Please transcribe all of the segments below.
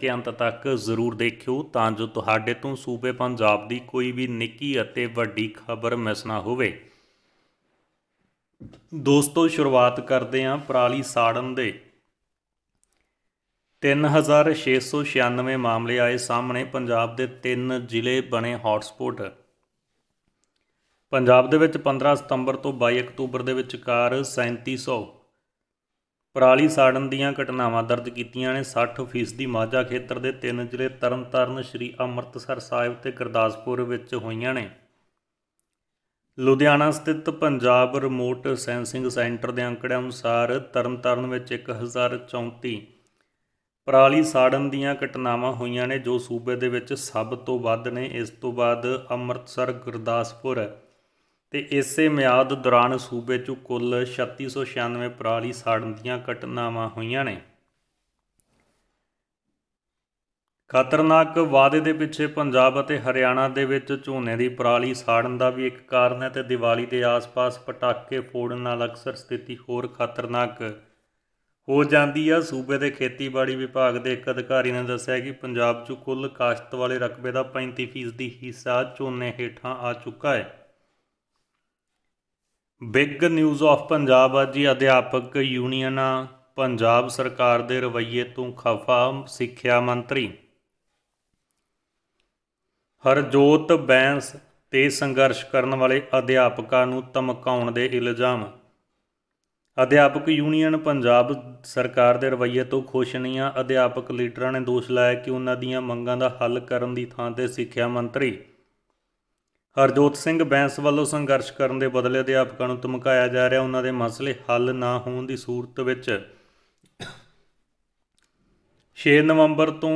ਕੇ ਅੰਤ ਤੱਕ ਜ਼ਰੂਰ ਦੇਖਿਓ ਤਾਂ ਜੋ ਤੁਹਾਡੇ ਤੋਂ ਸੂਬੇ ਪੰਜਾਬ ਦੀ ਕੋਈ ਵੀ ਨਿੱਕੀ ਅਤੇ ਵੱਡੀ ਖਬਰ ਮਿਸ ਨਾ ਹੋਵੇ ਦੋਸਤੋ ਸ਼ੁਰੂਆਤ ਕਰਦੇ ਹਾਂ ਪਰਾਲੀ ਸਾੜਨ ਦੇ 3696 ਮਾਮਲੇ ਆਏ ਸਾਹਮਣੇ ਪੰਜਾਬ ਦੇ ਤਿੰਨ ਜ਼ਿਲ੍ਹੇ ਬਣੇ ਹੌਟਸਪੌਟ ਪੰਜਾਬ ਦੇ ਵਿੱਚ 15 ਸਤੰਬਰ ਤੋਂ 22 ਅਕਤੂਬਰ ਦੇ ਵਿੱਚਕਾਰ 3700 ਪਰਾਲੀ ਸਾੜਨ ਦੀਆਂ ਘਟਨਾਵਾਂ ਦਰਜ ਕੀਤੀਆਂ ਨੇ 60% ਮਾਝਾ ਖੇਤਰ ਦੇ ਤਿੰਨ ਜ਼ਿਲ੍ਹੇ ਤਰਨਤਾਰਨ ਸ੍ਰੀ ਅੰਮ੍ਰਿਤਸਰ ਸਾਹਿਬ ਤੇ ਗੁਰਦਾਸਪੁਰ ਵਿੱਚ ਹੋਈਆਂ ਨੇ ਲੁਧਿਆਣਾ ਸਥਿਤ ਪੰਜਾਬ ਰਿਮੋਟ ਸੈਂਸਿੰਗ ਸੈਂਟਰ ਦੇ ਅੰਕੜਿਆਂ ਅਨੁਸਾਰ ਤਰਨਤਾਰਨ ਵਿੱਚ 1034 ਪਰਾਲੀ ਸਾੜਨ ਦੀਆਂ ਘਟਨਾਵਾਂ ਹੋਈਆਂ ਨੇ ਜੋ ਸੂਬੇ ਦੇ ਵਿੱਚ ਸਭ ਤੋਂ ਵੱਧ ਨੇ ਇਸ ਤੋਂ ਬਾਅਦ ਅੰਮ੍ਰਿਤਸਰ ਗੁਰਦਾਸਪੁਰ ਤੇ ਇਸੇ ਮਿਆਦ ਦੌਰਾਨ ਸੂਬੇ 'ਚ ਕੁੱਲ 3696 ਪਰਾਲੀ ਸਾੜਨ ਦੀਆਂ ਘਟਨਾਵਾਂ ਹੋਈਆਂ ਨੇ ਖਤਰਨਾਕ ਵਾਅਦੇ ਦੇ ਪਿੱਛੇ ਪੰਜਾਬ ਅਤੇ ਹਰਿਆਣਾ ਦੇ ਵਿੱਚ ਝੋਨੇ ਦੀ ਪਰਾਲੀ ਸਾੜਨ ਦਾ ਵੀ ਇੱਕ ਕਾਰਨ ਹੈ ਤੇ ਦੀਵਾਲੀ ਦੇ ਆਸ-ਪਾਸ ਪਟਾਕੇ ਫੋੜਨ ਨਾਲ ਅਕਸਰ ਸਥਿਤੀ ਹੋਰ ਖਤਰਨਾਕ ਹੋ ਜਾਂਦੀ ਆ ਸੂਬੇ ਦੇ ਖੇਤੀਬਾੜੀ ਵਿਭਾਗ ਦੇ ਇੱਕ ਅਧਿਕਾਰੀ ਨੇ ਦੱਸਿਆ ਕਿ ਪੰਜਾਬ 'ਚ ਕੁੱਲ ਕਾਸ਼ਤ ਵਾਲੇ ਰਕਬੇ ਦਾ 35% ਹਿੱਸਾ ਝੋਨੇ ਹੇਠਾਂ ਆ ਚੁੱਕਾ ਹੈ ਬਿਗ ਨਿਊਜ਼ ਆਫ ਪੰਜਾਬ ਅੱਜ ਜੀ ਅਧਿਆਪਕ ਯੂਨੀਅਨਾਂ ਪੰਜਾਬ ਸਰਕਾਰ ਦੇ ਰਵੱਈਏ ਤੋਂ ਖਫਾ ਸਿੱਖਿਆ ਮੰਤਰੀ ਹਰਜੋਤ ਬੈਂਸ ਤੇ ਸੰਘਰਸ਼ ਕਰਨ ਵਾਲੇ ਅਧਿਆਪਕਾਂ ਨੂੰ ਧਮਕਾਉਣ ਦੇ ਇਲਜ਼ਾਮ ਅਧਿਆਪਕ ਯੂਨੀਅਨ ਪੰਜਾਬ ਸਰਕਾਰ ਦੇ ਰਵੱਈਏ ਤੋਂ ਖੁਸ਼ ਨਹੀਂ ਆ ਅਧਿਆਪਕ ਲੀਡਰਾਂ ਨੇ ਦੋਸ਼ ਲਾਇਆ ਕਿ ਉਹਨਾਂ ਦੀਆਂ ਮੰਗਾਂ ਦਾ ਹੱਲ ਕਰਨ ਦੀ ਥਾਂ ਤੇ ਸਿੱਖਿਆ ਮੰਤਰੀ ਹਰਜੋਤ ਸਿੰਘ ਬੈਂਸ ਵੱਲੋਂ ਸੰਘਰਸ਼ ਕਰਨ ਦੇ ਬਦਲੇ ਅਧਿਆਪਕਾਂ ਨੂੰ ਧਮਕਾਇਆ ਜਾ ਰਿਹਾ ਉਹਨਾਂ ਦੇ ਮਸਲੇ ਹੱਲ ਨਾ ਹੋਣ ਦੀ ਸੂਰਤ ਵਿੱਚ 6 ਨਵੰਬਰ ਤੋਂ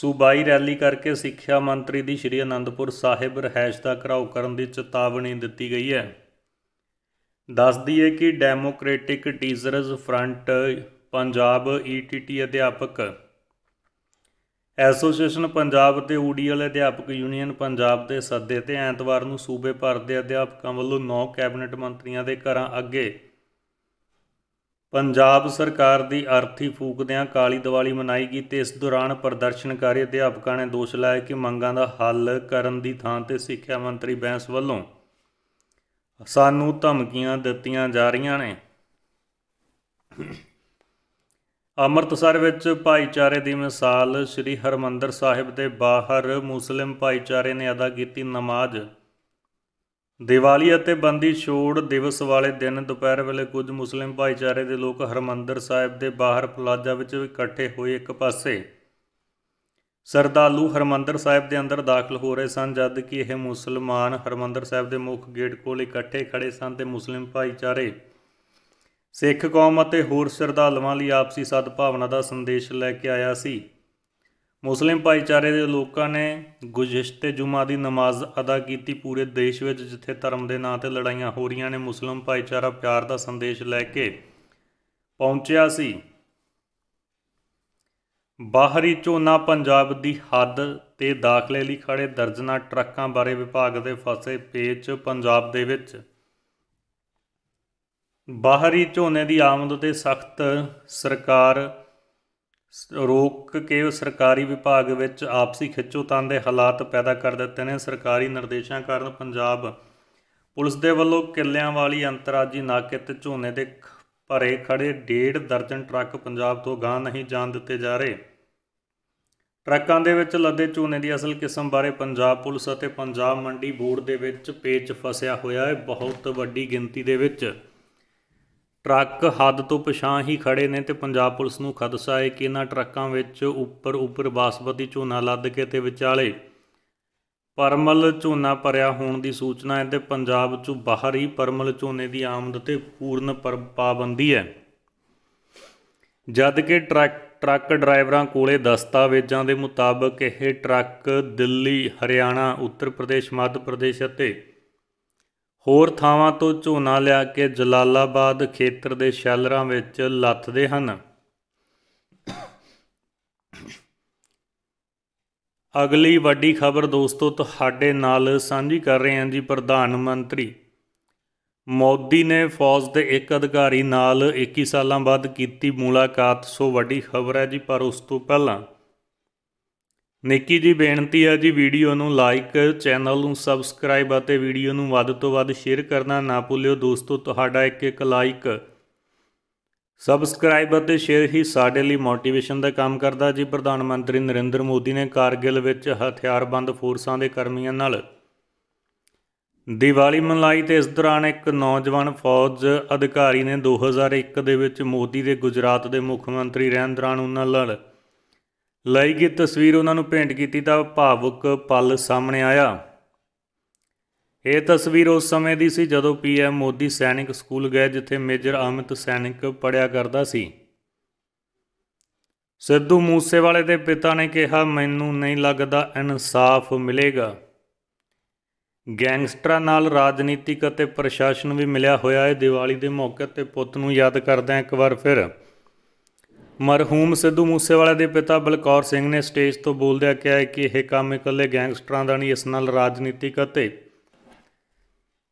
ਸੂਬਾਈ ਰੈਲੀ ਕਰਕੇ ਸਿੱਖਿਆ ਮੰਤਰੀ ਦੀ ਸ਼੍ਰੀ ਅਨੰਦਪੁਰ ਸਾਹਿਬ ਰਹਿਸ਼ ਦਾ ਘਰਾਓ ਕਰਨ ਦੀ ਚੇਤਾਵਨੀ ਦਿੱਤੀ ਗਈ ਹੈ ਦੱਸ ਦਈਏ ਕਿ democratic teachers front Punjab ETT ਅਧਿਆਪਕ ਐਸੋਸੀਏਸ਼ਨ ਪੰਜਾਬ ਤੇ ਓਡੀਐਲ ਅਧਿਆਪਕ ਯੂਨੀਅਨ ਪੰਜਾਬ ਦੇ ਸੱਦੇ ਤੇ ਐਤਵਾਰ ਨੂੰ ਸੂਬੇ ਭਰ ਦੇ ਅਧਿਆਪਕਾਂ ਵੱਲੋਂ 9 ਕੈਬਨਿਟ ਮੰਤਰੀਆਂ ਦੇ ਘਰਾਂ ਅੱਗੇ ਪੰਜਾਬ ਸਰਕਾਰ ਦੀ ਅਰਥੀ ਫੂਕਦਿਆਂ ਕਾਲੀ ਦੀਵਾਲੀ ਮਨਾਈ ਗਈ ਤੇ ਇਸ ਦੌਰਾਨ ਪ੍ਰਦਰਸ਼ਨਕਾਰੀ ਅਧਿਆਪਕਾਂ ਨੇ ਦੋਸ਼ ਲਾਇਆ ਕਿ ਮੰਗਾਂ ਦਾ ਹੱਲ ਕਰਨ ਦੀ ਥਾਂ ਤੇ ਸਿੱਖਿਆ ਮੰਤਰੀ ਬੈਂਸ ਵੱਲੋਂ ਸਾਨੂੰ ਧਮਕੀਆਂ ਦਿੱਤੀਆਂ ਜਾ ਰਹੀਆਂ ਨੇ ਅੰਮ੍ਰਿਤਸਰ ਵਿੱਚ ਭਾਈਚਾਰੇ ਦੀ ਮਿਸਾਲ ਸ੍ਰੀ ਹਰਮੰਦਰ ਸਾਹਿਬ ਦੇ ਬਾਹਰ ਮੁਸਲਿਮ ਭਾਈਚਾਰੇ ਨੇ ਅਦਾ ਕੀਤੀ ਨਮਾਜ਼ ਦੀਵਾਲੀ ਅਤੇ ਬੰਦੀ ਛੋੜ ਦਿਵਸ ਵਾਲੇ ਦਿਨ ਦੁਪਹਿਰ ਵੇਲੇ ਕੁਝ ਮੁਸਲਿਮ ਭਾਈਚਾਰੇ ਦੇ ਲੋਕ ਹਰਮੰਦਰ ਸਾਹਿਬ ਦੇ ਬਾਹਰ ਪਲਾਜ਼ਾ ਵਿੱਚ ਇਕੱਠੇ ਹੋਏ ਇੱਕ ਪਾਸੇ ਸਰਦਾਲੂ ਹਰਮੰਦਰ ਸਾਹਿਬ ਦੇ ਅੰਦਰ ਦਾਖਲ ਹੋ ਰਹੇ ਸਨ ਜਦ ਕਿ ਇਹ ਮੁਸਲਮਾਨ ਹਰਮੰਦਰ ਸਾਹਿਬ ਦੇ ਮੁੱਖ ਗੇਟ ਕੋਲ ਇਕੱਠੇ ਖੜੇ ਸਨ ਤੇ ਮੁਸਲਿਮ ਭਾਈਚਾਰੇ ਸਿੱਖ ਕੌਮ ਅਤੇ ਹੋਰ ਸਰਦਾਲਵਾਂ ਲਈ ਆਪਸੀ ਸਦਭਾਵਨਾ ਦਾ ਸੰਦੇਸ਼ ਲੈ ਕੇ ਆਇਆ ਸੀ ਮੁਸਲਿਮ ਭਾਈਚਾਰੇ ਦੇ ਲੋਕਾਂ ਨੇ ਗੁਜ਼ਸ਼ਤੇ ਜੁਮਾ ਦੀ ਨਮਾਜ਼ ਅਦਾ ਕੀਤੀ ਪੂਰੇ ਦੇਸ਼ ਵਿੱਚ ਜਿੱਥੇ ਧਰਮ ਦੇ ਨਾਂ ਤੇ ਲੜਾਈਆਂ ਹੋ ਰਹੀਆਂ ਨੇ ਮੁਸਲਿਮ ਭਾਈਚਾਰਾ ਪਿਆਰ ਦਾ ਸੰਦੇਸ਼ ਲੈ ਕੇ ਪਹੁੰਚਿਆ ਸੀ ਬਾਹਰੀ ਝੋਨਾ ਪੰਜਾਬ ਦੀ ਹੱਦ ਤੇ ਦਾਖਲੇ ਲਈ ਖੜੇ ਦਰਜਨਾ ਟਰੱਕਾਂ ਬਾਰੇ ਵਿਭਾਗ ਦੇ ਫਸੇ ਪੇਚ ਪੰਜਾਬ ਦੇ ਵਿੱਚ ਬਾਹਰੀ ਝੋਨੇ ਦੀ ਆਮਦ ਤੇ ਸਖਤ ਸਰਕਾਰ ਰੋਕ ਕੇ ਸਰਕਾਰੀ ਵਿਭਾਗ ਵਿੱਚ ਆਪਸੀ ਖਿੱਚੋਤਾਣ ਦੇ ਹਾਲਾਤ ਪੈਦਾ ਕਰ ਦਿੱਤੇ ਨੇ ਸਰਕਾਰੀ ਨਿਰਦੇਸ਼ਾਂ ਕਾਰਨ ਪੰਜਾਬ ਪੁਲਿਸ ਦੇ ਵੱਲੋਂ ਕਿੱਲਿਆਂ ਵਾਲੀ ਅੰਤਰਰਾਜੀ ਨਾਕੇ ਤੇ ਝੋਨੇ ਦੇ ਭਰੇ ਖੜੇ ਡੇਢ ਦਰਜਨ ਟਰੱਕ ਪੰਜਾਬ ਤੋਂ ਗਾਂ ਨਹੀਂ ਜਾਣ ਦਿੱਤੇ ਜਾ ਰਹੇ ਟਰੱਕਾਂ ਦੇ ਵਿੱਚ ਲੱਦੇ ਝੋਨੇ ਦੀ ਅਸਲ ਕਿਸਮ ਬਾਰੇ ਪੰਜਾਬ ਪੁਲਿਸ ਅਤੇ ਪੰਜਾਬ ਮੰਡੀ ਬੋਰਡ ਦੇ ਵਿੱਚ ਪੇਚ ਫਸਿਆ ਹੋਇਆ ਹੈ ਬਹੁਤ ਵੱਡੀ ਗਿਣਤੀ ਦੇ ਵਿੱਚ ਟਰੱਕ ਹੱਦ ਤੋਂ ਪਛਾਂ ਹੀ ਖੜੇ ਨੇ ਤੇ ਪੰਜਾਬ ਪੁਲਿਸ ਨੂੰ ਖਦਸ਼ਾ ਹੈ ਕਿ ਇਹਨਾਂ ਟਰੱਕਾਂ ਵਿੱਚ ਉੱਪਰ ਉੱਪਰ ਬਾਸਮਤੀ ਝੋਨਾ ਲੱਦ ਕੇ ਤੇ ਵਿਚਾਲੇ ਪਰਮਲ ਝੋਨਾ ਭਰਿਆ ਹੋਣ ਦੀ ਸੂਚਨਾ ਹੈ ਤੇ ਪੰਜਾਬ 'ਚੋਂ ਬਾਹਰ ਹੀ ਪਰਮਲ ਝੋਨੇ ਦੀ ਆਮਦ ਤੇ ਪੂਰਨ ਪਾਬੰਦੀ ਹੈ ਜਦ ਕਿ ਟਰੱਕ ਟਰੱਕ ਡਰਾਈਵਰਾਂ ਕੋਲੇ ਦਸਤਾਵੇਜ਼ਾਂ ਦੇ ਮੁਤਾਬਕ ਇਹ ਟਰੱਕ ਦਿੱਲੀ ਹਰਿਆਣਾ ਉੱਤਰ ਪ੍ਰਦੇਸ਼ ਮੱਧ ਪ੍ਰਦੇਸ਼ ਅਤੇ ਹੋਰ ਥਾਵਾਂ ਤੋਂ ਝੋਨਾ ਲਿਆ ਕੇ ਜਲਾਲਾਬਾਦ ਖੇਤਰ ਦੇ ਸ਼ੈਲਰਾਂ ਵਿੱਚ ਲੱਥਦੇ ਹਨ ਅਗਲੀ ਵੱਡੀ ਖਬਰ ਦੋਸਤੋ ਤੁਹਾਡੇ ਨਾਲ ਸਾਂਝੀ ਕਰ ਰਹੇ ਹਾਂ ਜੀ ਪ੍ਰਧਾਨ ਮੰਤਰੀ ਮੋਦੀ ਨੇ ਫੌਜ ਦੇ ਇੱਕ ਅਧਿਕਾਰੀ ਨਾਲ 21 ਸਾਲਾਂ ਬਾਅਦ ਕੀਤੀ ਮੁਲਾਕਾਤ ਸੋ ਵੱਡੀ ਖਬਰ ਹੈ ਜੀ ਪਰ ਉਸ ਤੋਂ ਪਹਿਲਾਂ ਨਿੱਕੀ ਜੀ ਬੇਨਤੀ ਹੈ ਜੀ ਵੀਡੀਓ ਨੂੰ ਲਾਈਕ ਚੈਨਲ ਨੂੰ ਸਬਸਕ੍ਰਾਈਬ ਅਤੇ ਵੀਡੀਓ ਨੂੰ ਵੱਧ ਤੋਂ ਵੱਧ ਸ਼ੇਅਰ ਕਰਨਾ ਨਾ ਭੁੱਲਿਓ ਦੋਸਤੋ ਤੁਹਾਡਾ ਇੱਕ ਇੱਕ ਲਾਈਕ ਸਬਸਕ੍ਰਾਈਬ ਅਤੇ ਸ਼ੇਅਰ ਹੀ ਸਾਡੇ ਲਈ ਮੋਟੀਵੇਸ਼ਨ ਦਾ ਕੰਮ ਕਰਦਾ ਜੀ ਪ੍ਰਧਾਨ ਮੰਤਰੀ ਨਰਿੰਦਰ ਮੋਦੀ ਨੇ ਕਾਰਗਿਲ ਵਿੱਚ ਹਥਿਆਰਬੰਦ ਫੋਰਸਾਂ ਦੇ ਕਰਮੀਆਂ ਨਾਲ ਦੀਵਾਲੀ ਮਨਾਈ ਤੇ ਇਸ ਦੌਰਾਨ ਇੱਕ ਨੌਜਵਾਨ ਫੌਜ ਅਧਿਕਾਰੀ ਨੇ 2001 ਦੇ ਵਿੱਚ ਮੋਦੀ ਦੇ ਗੁਜਰਾਤ ਦੇ ਮੁੱਖ ਮੰਤਰੀ ਰਹਿਣ ਦੌਰਾਨ ਉਹਨਾਂ ਨਾਲ ਲਈ ਗਈ ਤਸਵੀਰ ਉਹਨਾਂ ਨੂੰ ਭੇਂਟ ਕੀਤੀ ਤਾਂ ਭਾਵੁਕ ਪਲ ਸਾਹਮਣੇ ਆਇਆ ਇਹ ਤਸਵੀਰ ਉਸ ਸਮੇਂ ਦੀ ਸੀ ਜਦੋਂ ਪੀਐਮ ਮੋਦੀ ਸੈਨਿਕ ਸਕੂਲ ਗਏ ਜਿੱਥੇ ਮੇਜਰ ਅਮਿਤ ਸੈਨਿਕ ਪੜਿਆ ਕਰਦਾ ਸੀ ਸਿੱਧੂ ਮੂਸੇਵਾਲੇ ਦੇ ਪਿਤਾ ਨੇ ਕਿਹਾ ਮੈਨੂੰ ਨਹੀਂ ਲੱਗਦਾ ਇਨਸਾਫ ਮਿਲੇਗਾ ਗੈਂਗਸਟਰਾਂ ਨਾਲ ਰਾਜਨੀਤਿਕ ਅਤੇ ਪ੍ਰਸ਼ਾਸਨ ਵੀ ਮਿਲਿਆ ਹੋਇਆ ਹੈ ਦੀਵਾਲੀ ਦੇ ਮੌਕੇ ਤੇ ਪੁੱਤ ਨੂੰ ਯਾਦ ਕਰਦਿਆਂ ਇੱਕ ਵਾਰ ਫਿਰ ਮਰਹੂਮ ਸਿੱਧੂ ਮੂਸੇਵਾਲੇ ਦੇ ਪਿਤਾ ਬਲਕੌਰ ਸਿੰਘ ਨੇ ਸਟੇਜ ਤੋਂ ਬੋਲਦਿਆਂ ਕਿਹਾ ਕਿ ਇਹ ਕੰਮ ਇਕੱਲੇ ਗੈਂਗਸਟਰਾਂ ਦਾ ਨਹੀਂ ਇਸ ਨਾਲ ਰਾਜਨੀਤਿਕ ਅਤੇ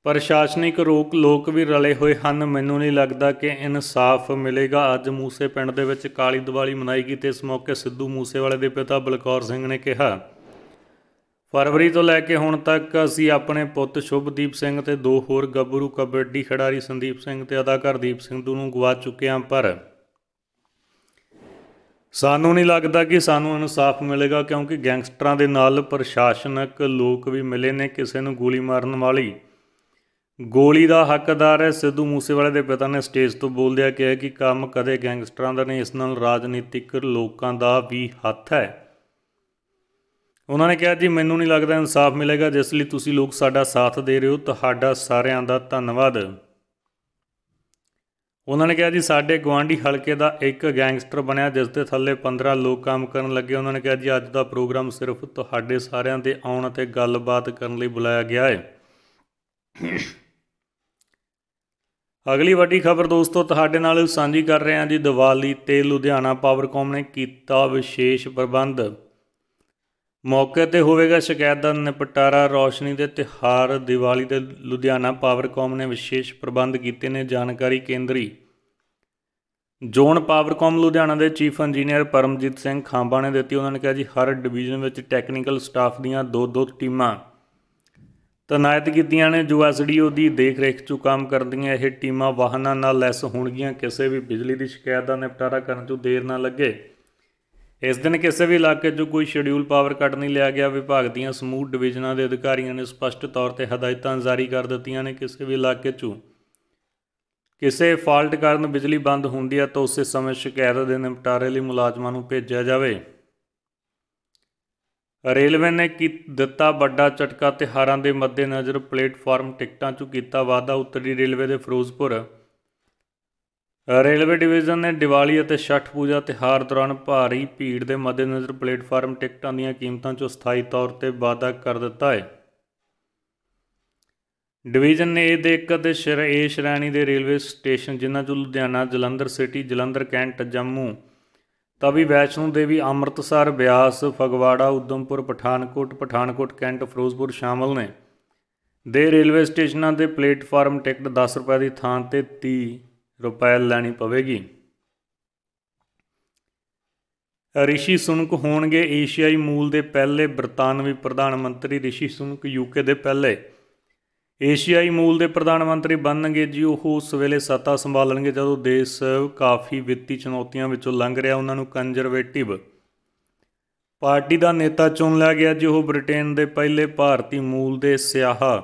ਪ੍ਰਸ਼ਾਸਨਿਕ ਰੋਕ ਲੋਕ ਵੀ ਰਲੇ ਹੋਏ ਹਨ ਮੈਨੂੰ ਨਹੀਂ ਲੱਗਦਾ ਕਿ ਇਨਸਾਫ ਮਿਲੇਗਾ ਅੱਜ ਮੂਸੇ ਪਿੰਡ ਦੇ ਵਿੱਚ ਕਾਲੀ ਦੀਵਾਲੀ ਮਨਾਈ ਗਈ ਤੇ ਇਸ ਮੌਕੇ ਸਿੱਧੂ ਮੂਸੇਵਾਲੇ ਦੇ ਪਿਤਾ ਬਲਕੌਰ ਸਿੰਘ ਨੇ ਕਿਹਾ ਫਰਵਰੀ ਤੋਂ ਲੈ ਕੇ ਹੁਣ ਤੱਕ ਅਸੀਂ ਆਪਣੇ ਪੁੱਤ ਸ਼ੁਭਦੀਪ ਸਿੰਘ ਤੇ ਦੋ ਹੋਰ ਗੱਭਰੂ ਕਬੱਡੀ ਖਿਡਾਰੀ ਸੰਦੀਪ ਸਿੰਘ ਤੇ ਅਦਾਕਾਰ ਦੀਪ ਸਿੰਘ ਨੂੰ ਗਵਾ ਚੁੱਕੇ ਹਾਂ ਪਰ ਸਾਨੂੰ ਨਹੀਂ ਲੱਗਦਾ ਕਿ ਸਾਨੂੰ ਇਨਸਾਫ ਮਿਲੇਗਾ ਕਿਉਂਕਿ ਗੈਂਗਸਟਰਾਂ ਦੇ ਨਾਲ ਪ੍ਰਸ਼ਾਸਨਿਕ ਲੋਕ ਵੀ ਮਿਲੇ ਨੇ ਕਿਸੇ ਨੂੰ ਗੋਲੀ ਮਾਰਨ ਵਾਲੀ ਗੋਲੀ ਦਾ ਹੱਕਦਾਰ ਹੈ ਸਿੱਧੂ ਮੂਸੇਵਾਲੇ ਦੇ ਪਿਤਾ ਨੇ ਸਟੇਜ ਤੋਂ ਬੋਲਦਿਆ ਕਿਹਾ ਕਿ ਕੰਮ ਕਦੇ ਗੈਂਗਸਟਰਾਂ ਦਾ ਨਹੀਂ ਇਸ ਨਾਲ ਰਾਜਨੀਤਿਕ ਲੋਕਾਂ ਦਾ ਵੀ ਹੱਥ ਹੈ ਉਹਨਾਂ ਨੇ ਕਿਹਾ ਜੀ ਮੈਨੂੰ ਨਹੀਂ ਲੱਗਦਾ ਇਨਸਾਫ ਮਿਲੇਗਾ ਜਿਸ ਲਈ ਤੁਸੀਂ ਲੋਕ ਸਾਡਾ ਸਾਥ ਦੇ ਰਹੇ ਹੋ ਤੁਹਾਡਾ ਸਾਰਿਆਂ ਦਾ ਧੰਨਵਾਦ ਉਹਨਾਂ ਨੇ ਕਿਹਾ ਜੀ ਸਾਡੇ ਗਵਾਂਢੀ ਹਲਕੇ ਦਾ ਇੱਕ ਗੈਂਗਸਟਰ ਬਣਿਆ ਜਿਸ ਦੇ ਥੱਲੇ 15 ਲੋਕ ਕੰਮ ਕਰਨ ਲੱਗੇ ਉਹਨਾਂ ਨੇ ਕਿਹਾ ਜੀ ਅੱਜ ਦਾ ਪ੍ਰੋਗਰਾਮ ਸਿਰਫ ਤੁਹਾਡੇ ਸਾਰਿਆਂ ਦੇ ਆਉਣ ਅਤੇ ਗੱਲਬਾਤ ਕਰਨ ਲਈ ਬੁਲਾਇਆ ਗਿਆ ਹੈ ਅਗਲੀ ਵੱਡੀ ਖਬਰ ਦੋਸਤੋ ਤੁਹਾਡੇ ਨਾਲ ਸਾਂਝੀ ਕਰ ਰਹੇ ਹਾਂ ਜੀ ਦੀਵਾਲੀ ਤੇ ਲੁਧਿਆਣਾ ਪਾਵਰਕਾਮ ਨੇ ਕੀਤਾ ਵਿਸ਼ੇਸ਼ ਪ੍ਰਬੰਧ ਮੌਕੇ ਤੇ ਹੋਵੇਗਾ ਸ਼ਿਕਾਇਤ ਦਾ ਨਿਪਟਾਰਾ ਰੌਸ਼ਨੀ ਦੇ ਤਿਹਾਰ ਦੀਵਾਲੀ ਤੇ ਲੁਧਿਆਣਾ ਪਾਵਰਕਾਮ ਨੇ ਵਿਸ਼ੇਸ਼ ਪ੍ਰਬੰਧ ਕੀਤੇ ਨੇ ਜਾਣਕਾਰੀ ਕੇਂਦਰੀ ਜ਼ੋਨ ਪਾਵਰਕਾਮ ਲੁਧਿਆਣਾ ਦੇ ਚੀਫ ਇੰਜੀਨੀਅਰ ਪਰਮਜੀਤ ਸਿੰਘ ਖਾਂਬਾ ਨੇ ਦਿੱਤੀ ਉਹਨਾਂ ਨੇ ਕਿਹਾ ਜੀ ਹਰ ਡਿਵੀਜ਼ਨ ਵਿੱਚ ਟੈਕਨੀਕਲ ਸਟਾਫ ਦੀਆਂ ਦੋ ਦੋ ਟੀਮਾਂ ਤਨਾਇਤ ਕੀਤੀਆਂ ਨੇ ਜੋ ਐਸਡੀਓ ਦੀ ਦੇਖ-ਰੇਖ 'ਚ ਕੰਮ ਕਰਦੀਆਂ ਇਹ ਟੀਮਾਂ ਵਾਹਨਾਂ ਨਾਲ ਲੈਸ ਹੋਣਗੀਆਂ ਕਿਸੇ ਵੀ ਬਿਜਲੀ ਦੀ ਸ਼ਿਕਾਇਤ ਦਾ ਨਿਪਟਾਰਾ ਕਰਨ 'ਚ ਦੇਰ ਨਾ ਲੱਗੇ ਇਸ ਦਿਨ ਕਿਸੇ ਵੀ ਇਲਾਕੇ 'ਚ ਕੋਈ ਸ਼ਡਿਊਲ ਪਾਵਰ ਕੱਟ ਨਹੀਂ ਲਿਆ ਗਿਆ ਵਿਭਾਗ ਦੀਆਂ ਸਮੂਹ ਡਿਵੀਜ਼ਨਾਂ ਦੇ ਅਧਿਕਾਰੀਆਂ ਨੇ ਸਪਸ਼ਟ ਤੌਰ ਤੇ ਹਦਾਇਤਾਂ ਜਾਰੀ ਕਰ ਦਿੱਤੀਆਂ ਨੇ ਕਿਸੇ ਵੀ ਇਲਾਕੇ 'ਚ ਕਿਸੇ ਫਾਲਟ ਕਾਰਨ ਬਿਜਲੀ ਬੰਦ ਹੁੰਦੀ ਹੈ ਤਾਂ ਉਸੇ ਸਮੇਂ ਸ਼ਿਕਾਇਤ ਦੇ ਨਿਪਟਾਰੇ ਲਈ ਮੁਲਾਜ਼ਮਾਂ ਨੂੰ ਭੇਜਿਆ ਜਾਵੇ ਰੇਲਵੇ ਨੇ ਕੀ ਦਿੱਤਾ ਵੱਡਾ ਝਟਕਾ ਤਿਹਾਰਾਂ ਦੇ ਮੱਦੇਨਜ਼ਰ ਪਲੇਟਫਾਰਮ ਟਿਕਟਾਂ 'ਚ ਕੀਤਾ ਵਾਅਦਾ ਉੱਤਰੀ ਰੇਲਵੇ ਦੇ ਫਿਰੋਜ਼ਪੁਰ ਰੇਲਵੇ ਡਿਵੀਜ਼ਨ ਨੇ ਦੀਵਾਲੀ ਅਤੇ ਛਠ ਪੂਜਾ ਤਿਹਾਰ ਦੌਰਾਨ ਭਾਰੀ ਭੀੜ ਦੇ ਮੱਦੇਨਜ਼ਰ ਪਲੇਟਫਾਰਮ ਟਿਕਟਾਂ ਦੀਆਂ ਕੀਮਤਾਂ 'ਚ ਸਥਾਈ ਤੌਰ ਤੇ ਵਾਅਦਾ ਕਰ ਦਿੱਤਾ ਹੈ ਡਿਵੀਜ਼ਨ ਏ ਦੇ ਇੱਕ ਅਧਿਸ਼ਰ ਏ ਸ਼੍ਰੇਣੀ ਦੇ ਰੇਲਵੇ ਸਟੇਸ਼ਨ ਜਿਨ੍ਹਾਂ ਚੋਂ Ludhiana Jalandhar city Jalandhar cantt Jammu Tawi Vaishno Devi Amritsar Beas Phagwara Udhampur Pathankot Pathankot cantt Ferozepur ਸ਼ਾਮਲ ਨੇ ਦੇ ਰੇਲਵੇ ਸਟੇਸ਼ਨਾਂ ਦੇ ਪਲੇਟਫਾਰਮ ਟਿਕਟ 10 ਰੁਪਏ ਦੀ ਥਾਂ ਤੇ 30 ਰੁਪਏ ਲੈਣੀ ਪਵੇਗੀ ਰਿਸ਼ੀ ਸੁਨਕ ਹੋਣਗੇ ਏਸ਼ੀਆਈ ਮੂਲ ਦੇ ਪਹਿਲੇ ਬ੍ਰਿਟਾਨਵੀ ਪ੍ਰਧਾਨ ਮੰਤਰੀ ਰਿਸ਼ੀ ਸੁਨਕ ਯੂਕੇ ਦੇ ਪਹਿਲੇ ਏਸ਼ੀਆਈ ਮੂਲ ਦੇ ਪ੍ਰਧਾਨ ਮੰਤਰੀ ਬਣਨਗੇ ਜੀ ਉਹ ਉਸ ਵੇਲੇ ਸੱਤਾ ਸੰਭਾਲਣਗੇ ਜਦੋਂ ਦੇਸ਼ ਕਾਫੀ ਵਿੱਤੀ ਚੁਣੌਤੀਆਂ ਵਿੱਚੋਂ ਲੰਘ ਰਿਹਾ ਉਹਨਾਂ ਨੂੰ ਕੰਜ਼ਰਵੇਟਿਵ ਪਾਰਟੀ ਦਾ ਨੇਤਾ ਚੁਣ ਲਿਆ ਗਿਆ ਜੀ ਉਹ ਬ੍ਰਿਟੇਨ ਦੇ ਪਹਿਲੇ ਭਾਰਤੀ ਮੂਲ ਦੇ ਸਿਆਹਾ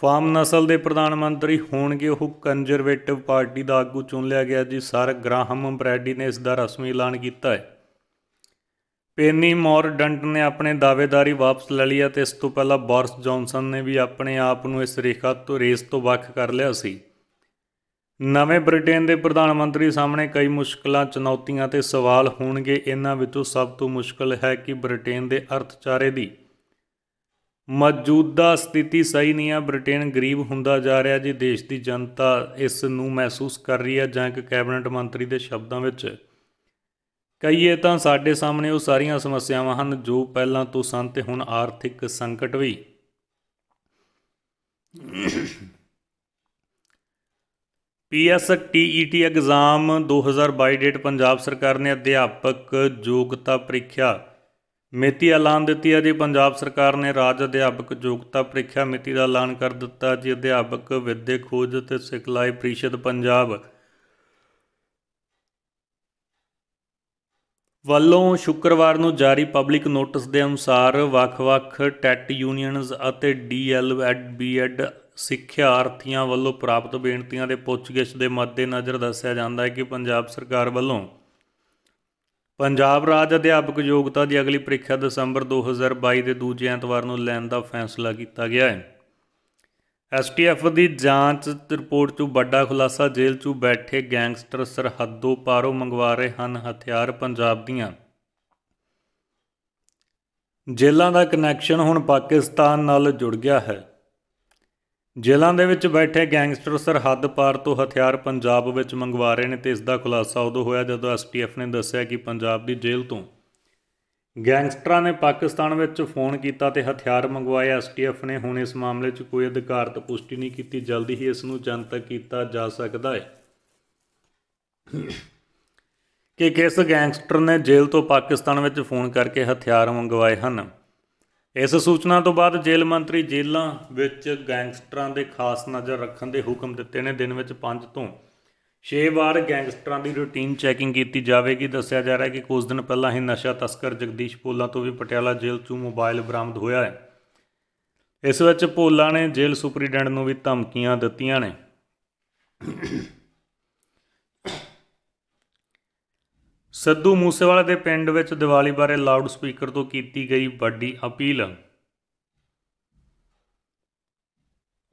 ਫਾਰਮ ਨਸਲ ਦੇ ਪ੍ਰਧਾਨ ਮੰਤਰੀ ਹੋਣਗੇ ਉਹ ਕੰਜ਼ਰਵੇਟਿਵ ਪਾਰਟੀ ਦਾ ਆਗੂ ਚੁਣ ਲਿਆ ਗਿਆ ਜੀ ਸਰ ਗ੍ਰਾਹਮ ਬ੍ਰੈਡੀ ਨੇ ਇਸ ਦਾ ਰਸਮੀ ਐਲਾਨ ਕੀਤਾ ਹੈ ਪੈਨੀ ਡੰਟ ਨੇ ਆਪਣੇ ਦਾਅਵੇਦਾਰੀ ਵਾਪਸ ਲੈ ਲਈ ਅਤੇ ਇਸ ਤੋਂ ਪਹਿਲਾਂ ਬੋਰਸ ਜੌਨਸਨ ਨੇ ਵੀ ਆਪਣੇ ਆਪ ਨੂੰ ਇਸ ਰੇਖਾ ਤੋਂ ਰੇਸ ਤੋਂ ਵੱਖ ਕਰ ਲਿਆ ਸੀ ਨਵੇਂ ਬ੍ਰਿਟੇਨ ਦੇ ਪ੍ਰਧਾਨ ਮੰਤਰੀ ਸਾਹਮਣੇ ਕਈ ਮੁਸ਼ਕਲਾਂ ਚੁਣੌਤੀਆਂ ਤੇ ਸਵਾਲ ਹੋਣਗੇ ਇਹਨਾਂ ਵਿੱਚੋਂ ਸਭ ਤੋਂ ਮੁਸ਼ਕਲ ਹੈ ਕਿ ਬ੍ਰਿਟੇਨ ਦੇ ਅਰਥਚਾਰੇ ਦੀ ਮੌਜੂਦਾ ਸਥਿਤੀ ਸਹੀ ਨਹੀਂ ਆ ਬ੍ਰਿਟੇਨ ਗਰੀਬ ਹੁੰਦਾ ਜਾ ਰਿਹਾ ਜੀ ਦੇਸ਼ ਦੀ ਜਨਤਾ ਇਸ ਨੂੰ ਮਹਿਸੂਸ ਕਰ ਰਹੀ ਹੈ ਜਾਂ ਕਿ ਕੈਬਨਿਟ ਮੰਤਰੀ ਦੇ ਸ਼ਬਦਾਂ ਵਿੱਚ ਕਈਏ ਤਾਂ ਸਾਡੇ ਸਾਹਮਣੇ ਉਹ ਸਾਰੀਆਂ ਸਮੱਸਿਆਵਾਂ ਹਨ ਜੋ ਪਹਿਲਾਂ ਤੋਂ ਸਨ ਤੇ ਹੁਣ ਆਰਥਿਕ ਸੰਕਟ ਵੀ PSTET ਐਗਜ਼ਾਮ 2022 ਡੇਟ ਪੰਜਾਬ ਸਰਕਾਰ ਨੇ ਅਧਿਆਪਕ ਯੋਗਤਾ ਪ੍ਰੀਖਿਆ ਮਿਤੀ ਐਲਾਨ ਦਿੱਤੀ ਹੈ ਜੀ ਪੰਜਾਬ ਸਰਕਾਰ ਨੇ ਰਾਜ ਅਧਿਆਪਕ ਯੋਗਤਾ ਪ੍ਰੀਖਿਆ ਮਿਤੀ ਦਾ ਐਲਾਨ ਕਰ ਦਿੱਤਾ ਜੀ ਅਧਿਆਪਕ ਵਿਦਿਅਕ ਖੋਜ ਤੇ ਸਿਖਲਾਈ ਪ੍ਰੀਸ਼ਦ ਪੰਜਾਬ ਵੱਲੋਂ ਸ਼ੁੱਕਰਵਾਰ ਨੂੰ ਜਾਰੀ ਪਬਲਿਕ ਨੋਟਿਸ ਦੇ ਅਨੁਸਾਰ ਵੱਖ-ਵੱਖ ਟੈਟ ਯੂਨੀਅਨਸ ਅਤੇ ਡੀਐਲਐਡ ਬੀਐਡ ਸਿੱਖਿਆਰਥੀਆਂ ਵੱਲੋਂ ਪ੍ਰਾਪਤ ਬੇਨਤੀਆਂ ਦੇ ਪੁੱਛਗਿੱਛ ਦੇ ਮੱਦੇਨਜ਼ਰ ਦੱਸਿਆ ਜਾਂਦਾ ਹੈ ਕਿ ਪੰਜਾਬ ਸਰਕਾਰ ਵੱਲੋਂ ਪੰਜਾਬ ਰਾਜ ਅਧਿਆਪਕ ਯੋਗਤਾ ਦੀ ਅਗਲੀ ਪ੍ਰੀਖਿਆ ਦਸੰਬਰ 2022 ਦੇ ਦੂਜੇ ਐਤਵਾਰ ਨੂੰ ਲੈਣ ਦਾ ਫੈਸਲਾ ਕੀਤਾ ਗਿਆ ਹੈ ਐਸਟੀਐਫ ਦੀ ਜਾਂਚ ਰਿਪੋਰਟ 'ਚ ਵੱਡਾ ਖੁਲਾਸਾ ਜੇਲ੍ਹ 'ਚ ਬੈਠੇ ਗੈਂਗਸਟਰ ਸਰਹੱਦੋਂ ਪਾਰੋਂ ਮੰਗਵਾ ਰਹੇ ਹਨ ਹਥਿਆਰ ਪੰਜਾਬ ਦੀਆਂ ਜੇਲ੍ਹਾਂ ਦਾ ਕਨੈਕਸ਼ਨ ਹੁਣ ਪਾਕਿਸਤਾਨ ਨਾਲ ਜੁੜ ਗਿਆ ਹੈ ਜੇਲ੍ਹਾਂ ਦੇ ਵਿੱਚ ਬੈਠੇ ਗੈਂਗਸਟਰ ਸਰਹੱਦ ਪਾਰ ਤੋਂ ਹਥਿਆਰ ਪੰਜਾਬ ਵਿੱਚ ਮੰਗਵਾ ਰਹੇ ਨੇ ਤੇ ਇਸ ਦਾ ਖੁਲਾਸਾ ਉਦੋਂ ਹੋਇਆ ਜਦੋਂ ਐਸਟੀਐਫ ਨੇ ਦੱਸਿਆ ਕਿ ਪੰਜਾਬ ਦੀ ਜੇਲ੍ਹ ਤੋਂ ਗੈਂਗਸਟਰਾਂ ਨੇ ਪਾਕਿਸਤਾਨ ਵਿੱਚ ਫੋਨ ਕੀਤਾ ਤੇ ਹਥਿਆਰ ਮੰਗਵਾਏ ਐਸਟੀਐਫ ਨੇ ਹੁਣ ਇਸ ਮਾਮਲੇ 'ਚ ਕੋਈ ਅਧਿਕਾਰਤ ਪੁਸ਼ਟੀ ਨਹੀਂ ਕੀਤੀ ਜਲਦੀ ਹੀ ਇਸ ਨੂੰ ਜਨਤਕ ਕੀਤਾ ਜਾ ਸਕਦਾ ਹੈ ਕਿ ਕਿਸ ਗੈਂਗਸਟਰ ਨੇ ਜੇਲ੍ਹ ਤੋਂ ਪਾਕਿਸਤਾਨ ਵਿੱਚ ਫੋਨ ਕਰਕੇ ਹਥਿਆਰ ਮੰਗਵਾਏ ਹਨ ਇਸ ਸੂਚਨਾ ਤੋਂ ਬਾਅਦ ਜੇਲ੍ਹ ਮੰਤਰੀ ਜੇਲ੍ਹਾਂ ਵਿੱਚ ਗੈਂਗਸਟਰਾਂ ਦੇ ਖਾਸ ਨਜ਼ਰ ਰੱਖਣ ਦੇ ਹੁਕਮ ਦਿੱਤੇ ਨੇ ਦਿਨ ਵਿੱਚ 5 ਤੋਂ ਛੇ ਵਾਰ ਗੈਂਗਸਟਰਾਂ ਦੀ ਰੂਟੀਨ ਚੈਕਿੰਗ ਕੀਤੀ ਜਾਵੇਗੀ ਦੱਸਿਆ ਜਾ ਰਿਹਾ ਹੈ ਕਿ ਕੁਝ ਦਿਨ ਪਹਿਲਾਂ ਹੀ ਨਸ਼ਾ ਤਸਕਰ ਜਗਦੀਸ਼ ਪੋਲਾ ਤੋਂ ਵੀ ਪਟਿਆਲਾ ਜੇਲ੍ਹ 'ਚੋਂ ਮੋਬਾਈਲ ਬਰਾਮਦ ਹੋਇਆ ਹੈ ਇਸ ਵਿੱਚ ਪੋਲਾ ਨੇ ਜੇਲ੍ਹ ਸੁਪਰੀਡੈਂਟ ਨੂੰ ਵੀ ਧਮਕੀਆਂ ਦਿੱਤੀਆਂ ਨੇ ਸੱਦੂ ਮੂਸੇਵਾਲੇ ਦੇ ਪਿੰਡ ਵਿੱਚ ਦੀਵਾਲੀ ਬਾਰੇ ਲਾਊਡ ਸਪੀਕਰ ਤੋਂ ਕੀਤੀ ਗਈ ਵੱਡੀ ਅਪੀਲ